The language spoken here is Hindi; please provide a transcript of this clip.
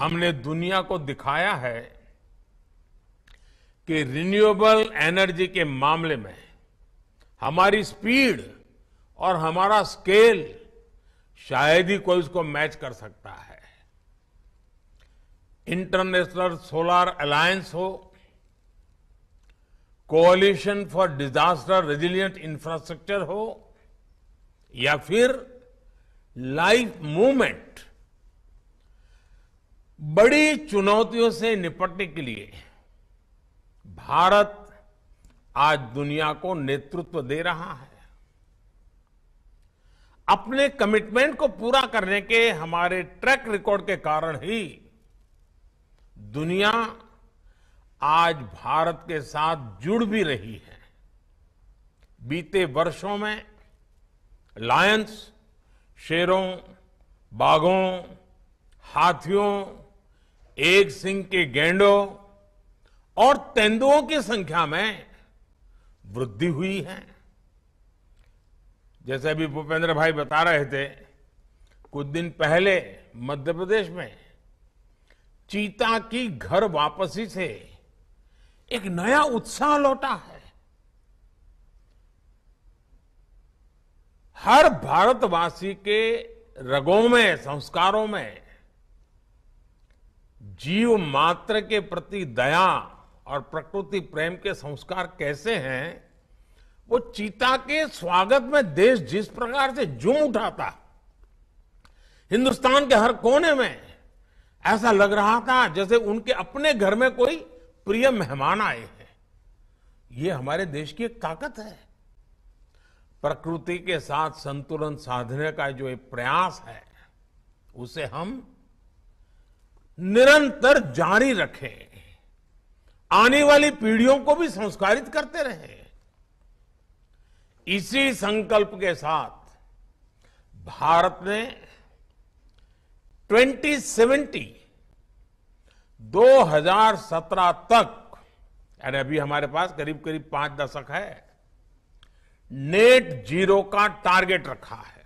हमने दुनिया को दिखाया है कि रिन्यूएबल एनर्जी के मामले में हमारी स्पीड और हमारा स्केल शायद ही कोई उसको मैच कर सकता है इंटरनेशनल सोलर अलायंस हो Coalition for Disaster Resilient Infrastructure हो या फिर लाइफ मूवमेंट बड़ी चुनौतियों से निपटने के लिए भारत आज दुनिया को नेतृत्व दे रहा है अपने कमिटमेंट को पूरा करने के हमारे ट्रैक रिकॉर्ड के कारण ही दुनिया आज भारत के साथ जुड़ भी रही है बीते वर्षों में लायंस शेरों बाघों हाथियों एक सिंह के गेंडों और तेंदुओं की संख्या में वृद्धि हुई है जैसे अभी भूपेंद्र भाई बता रहे थे कुछ दिन पहले मध्य प्रदेश में चीता की घर वापसी से एक नया उत्साह लौटा है हर भारतवासी के रगों में संस्कारों में जीव मात्र के प्रति दया और प्रकृति प्रेम के संस्कार कैसे हैं वो चीता के स्वागत में देश जिस प्रकार से झूम उठाता हिंदुस्तान के हर कोने में ऐसा लग रहा था जैसे उनके अपने घर में कोई प्रिय मेहमान आए हैं ये हमारे देश की एक ताकत है प्रकृति के साथ संतुलन साधने का जो एक प्रयास है उसे हम निरंतर जारी रखें आने वाली पीढ़ियों को भी संस्कारित करते रहे इसी संकल्प के साथ भारत ने 2070 2017 तक अरे अभी हमारे पास करीब करीब पांच दशक है नेट जीरो का टारगेट रखा है